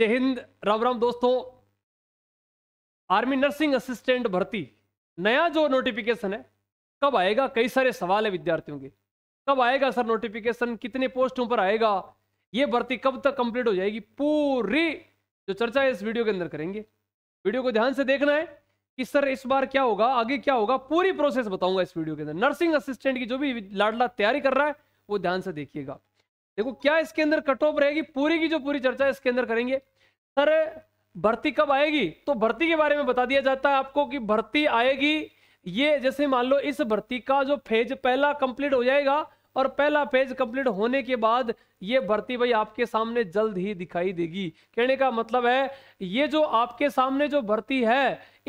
जय हिंद राम राम दोस्तों army nursing assistant भर्ती नया जो नोटिफिकेशन है कब आएगा कई सारे सवाल है विद्यार्थियों के कब आएगा सर नोटिफिकेशन कितने पोस्टों पर आएगा ये भर्ती कब तक कंप्लीट हो जाएगी पूरी जो चर्चा है इस वीडियो के अंदर करेंगे वीडियो को ध्यान से देखना है कि सर इस बार क्या होगा आगे क्या होगा पूरी प्रोसेस बताऊंगा इस वीडियो के अंदर नर्सिंग असिस्टेंट की जो भी लाडला तैयारी कर रहा है वो ध्यान से देखिएगा देखो क्या इसके अंदर कट ऑफ रहेगी पूरी की जो पूरी चर्चा इसके अंदर करेंगे सर भर्ती कब आएगी तो भर्ती के बारे में बता दिया जाता है आपको कि भर्ती आएगी ये जैसे मान लो इस भर्ती का जो फेज पहला कंप्लीट हो जाएगा और पहला फेज कंप्लीट होने के बाद ये भर्ती भाई आपके सामने जल्द ही दिखाई देगी कहने का मतलब है ये जो आपके सामने जो भर्ती है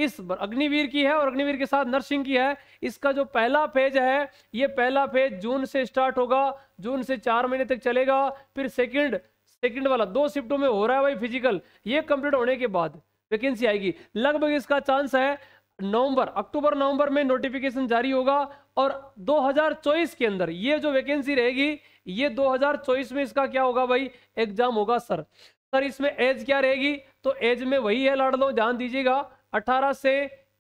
इस अग्निवीर की है और अग्निवीर के साथ नरसिंह की है इसका जो पहला फेज है ये पहला फेज जून से स्टार्ट होगा जून से चार महीने तक चलेगा फिर सेकेंड सेकंड वाला दो शिफ्टों में हो रहा है भाई फिजिकल ये कंप्लीट होने के बाद वैकेंसी आएगी लगभग इसका चांस है नवंबर अक्टूबर नवंबर में नोटिफिकेशन जारी होगा और दो के अंदर ये जो वैकेंसी रहेगी ये दो में इसका क्या होगा भाई एग्जाम होगा सर सर इसमें एज क्या रहेगी तो एज में वही है लाड़ लो ध्यान दीजिएगा 18 से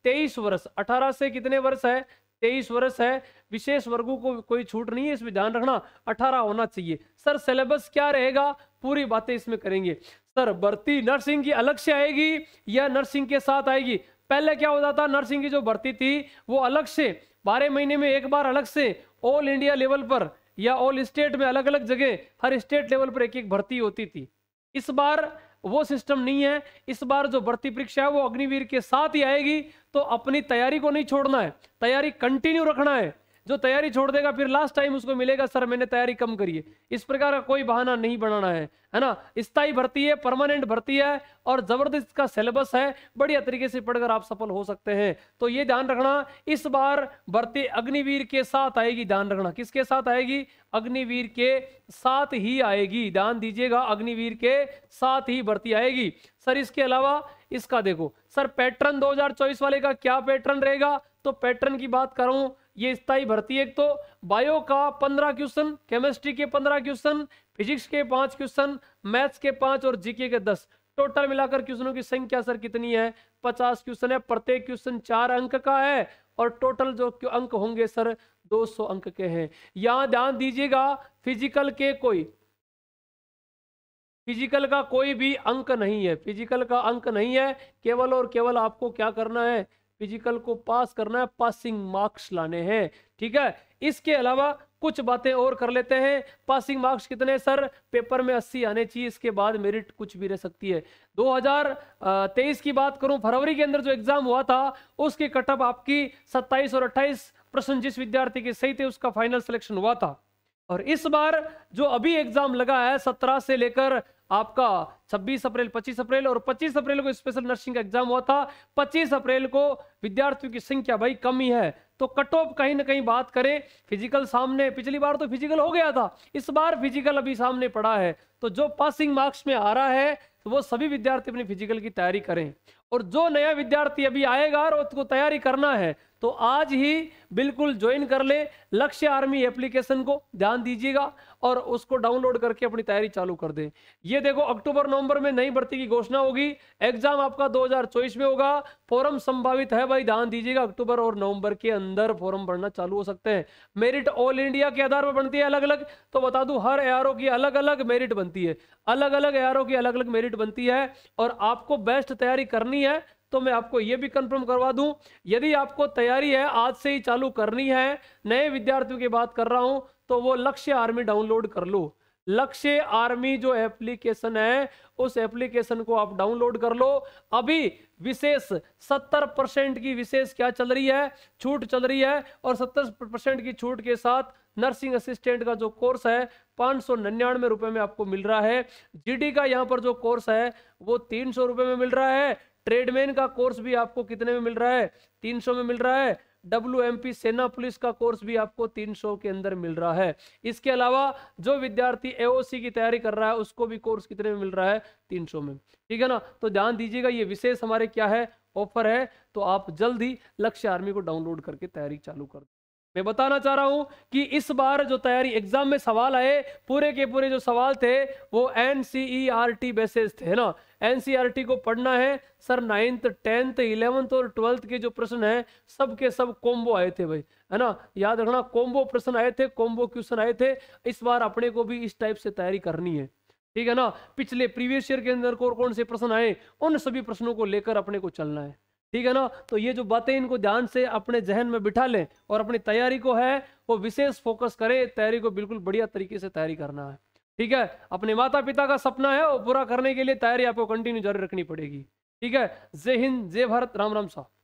23 वर्ष 18 से कितने वर्ष है 23 वर्ष है विशेष वर्गों को कोई छूट नहीं है इसमें ध्यान रखना 18 होना चाहिए सर सिलेबस क्या रहेगा पूरी बातें इसमें करेंगे सर भर्ती नर्सिंग की अलग से आएगी या नर्सिंग के साथ आएगी पहले क्या होता था नर्सिंग की जो भर्ती थी वो अलग से बारह महीने में एक बार अलग से ऑल इंडिया लेवल पर या ऑल स्टेट में अलग अलग जगह हर स्टेट लेवल पर एक एक भर्ती होती थी इस बार वो सिस्टम नहीं है इस बार जो भर्ती परीक्षा है वो अग्निवीर के साथ ही आएगी तो अपनी तैयारी को नहीं छोड़ना है तैयारी कंटिन्यू रखना है जो तैयारी छोड़ देगा फिर लास्ट टाइम उसको मिलेगा सर मैंने तैयारी कम करी है इस प्रकार का कोई बहाना नहीं बनाना है है ना स्थाई भर्ती है परमानेंट भर्ती है और जबरदस्त का सिलेबस है बढ़िया तरीके से पढ़कर आप सफल हो सकते हैं तो ये ध्यान रखना इस बार भर्ती अग्निवीर के साथ आएगी ध्यान रखना किसके साथ आएगी अग्निवीर के साथ ही आएगी ध्यान दीजिएगा अग्निवीर के साथ ही भर्ती आएगी सर इसके अलावा इसका देखो सर पैटर्न दो वाले का क्या पैटर्न रहेगा तो पैटर्न की बात करूं ये स्थाई भर्ती एक तो बायो का पंद्रह क्वेश्चन केमिस्ट्री के पंद्रह क्वेश्चन फिजिक्स के पांच क्वेश्चन मैथ्स के पांच और जीके के दस टोटल मिलाकर क्वेश्चनों की संख्या सर कितनी है पचास क्वेश्चन है प्रत्येक क्वेश्चन चार अंक का है और टोटल जो अंक होंगे सर 200 अंक के हैं यहां ध्यान दीजिएगा फिजिकल के कोई फिजिकल का कोई भी अंक नहीं है फिजिकल का अंक नहीं है केवल और केवल आपको क्या करना है फिजिकल को पास करना है पासिंग मार्क्स लाने हैं ठीक है इसके अलावा कुछ बातें और कर लेते हैं पासिंग मार्क्स कितने सर पेपर में 80 आने चाहिए इसके बाद मेरिट कुछ भी रह सकती है 2023 की बात करूं फरवरी के अंदर जो एग्जाम हुआ था उसके कटअप आपकी 27 और 28 प्रश्न जिस विद्यार्थी के सही थे उसका फाइनल सिलेक्शन हुआ था और इस बार जो अभी एग्जाम लगा है सत्रह से लेकर आपका 26 अप्रैल 25 अप्रैल और 25 अप्रैल को स्पेशल नर्सिंग का एग्जाम हुआ था 25 अप्रैल को विद्यार्थियों की संख्या भाई कम ही है तो कट ऑफ कहीं ना कहीं बात करें फिजिकल सामने पिछली बार तो फिजिकल हो गया था इस बार फिजिकल अभी सामने पड़ा है तो जो पासिंग मार्क्स में आ रहा है तो वो सभी विद्यार्थी अपनी फिजिकल की तैयारी करें और जो नया विद्यार्थी अभी आएगा और उसको तैयारी करना है तो आज ही बिल्कुल ज्वाइन कर ले लक्ष्य आर्मी एप्लीकेशन को ध्यान दीजिएगा और उसको डाउनलोड करके अपनी तैयारी चालू कर दे ये देखो अक्टूबर नवंबर में नई भर्ती की घोषणा होगी एग्जाम आपका 2024 में होगा फॉरम संभावित है भाई ध्यान दीजिएगा अक्टूबर और नवंबर के अंदर फॉरम भरना चालू हो सकते हैं मेरिट ऑल इंडिया के आधार पर बनती है अलग अलग तो बता दू हर एआरओ की अलग अलग मेरिट बनती है अलग अलग एआरओ की अलग अलग मेरिट बनती है और आपको बेस्ट तैयारी करनी है तो मैं आपको ये भी कंफर्म करवा दूं यदि आपको तैयारी है आज से ही चालू करनी है नए विद्यार्थियों की बात कर रहा हूं तो वो लक्ष्य आर्मी डाउनलोड कर लो लक्ष्य आर्मी जो एप्लीकेशन है उस एप्लीकेशन को आप डाउनलोड कर लो अभी विशेष 70 परसेंट की विशेष क्या चल रही है छूट चल रही है और 70 परसेंट की छूट के साथ नर्सिंग असिस्टेंट का जो कोर्स है पाँच सौ निन्यानवे रुपये में आपको मिल रहा है जीडी का यहाँ पर जो कोर्स है वो तीन सौ रुपये में मिल रहा है ट्रेडमैन का कोर्स भी आपको कितने में मिल रहा है 300 में मिल रहा है डब्ल्यू सेना पुलिस का कोर्स भी आपको 300 के अंदर मिल रहा है इसके अलावा जो विद्यार्थी एओसी की तैयारी कर रहा है उसको भी कोर्स कितने में मिल रहा है 300 में ठीक है ना तो ध्यान दीजिएगा ये विशेष हमारे क्या है ऑफर है तो आप जल्द ही लक्ष्य आर्मी को डाउनलोड करके तैयारी चालू कर मैं बताना चाह रहा हूं कि इस बार जो तैयारी एग्जाम में सवाल आए पूरे के पूरे जो सवाल थे वो N C E R T basis थे ना एन सी आर टी को पढ़ना है सर नाइन्थ टेंथ इलेवंथ और ट्वेल्थ के जो प्रश्न है सब के सब कॉम्बो आए थे भाई है ना याद रखना कोम्बो प्रश्न आए थे कॉम्बो क्वेश्चन आए थे इस बार अपने को भी इस टाइप से तैयारी करनी है ठीक है ना पिछले प्रीवियस ईयर के अंदर कौन कौन से प्रश्न आए उन सभी प्रश्नों को लेकर अपने को चलना है ठीक है ना तो ये जो बातें इनको ध्यान से अपने जहन में बिठा लें और अपनी तैयारी को है वो विशेष फोकस करें तैयारी को बिल्कुल बढ़िया तरीके से तैयारी करना है ठीक है अपने माता पिता का सपना है वो पूरा करने के लिए तैयारी आपको कंटिन्यू जारी रखनी पड़ेगी ठीक है जय हिंद जय भारत राम राम साहब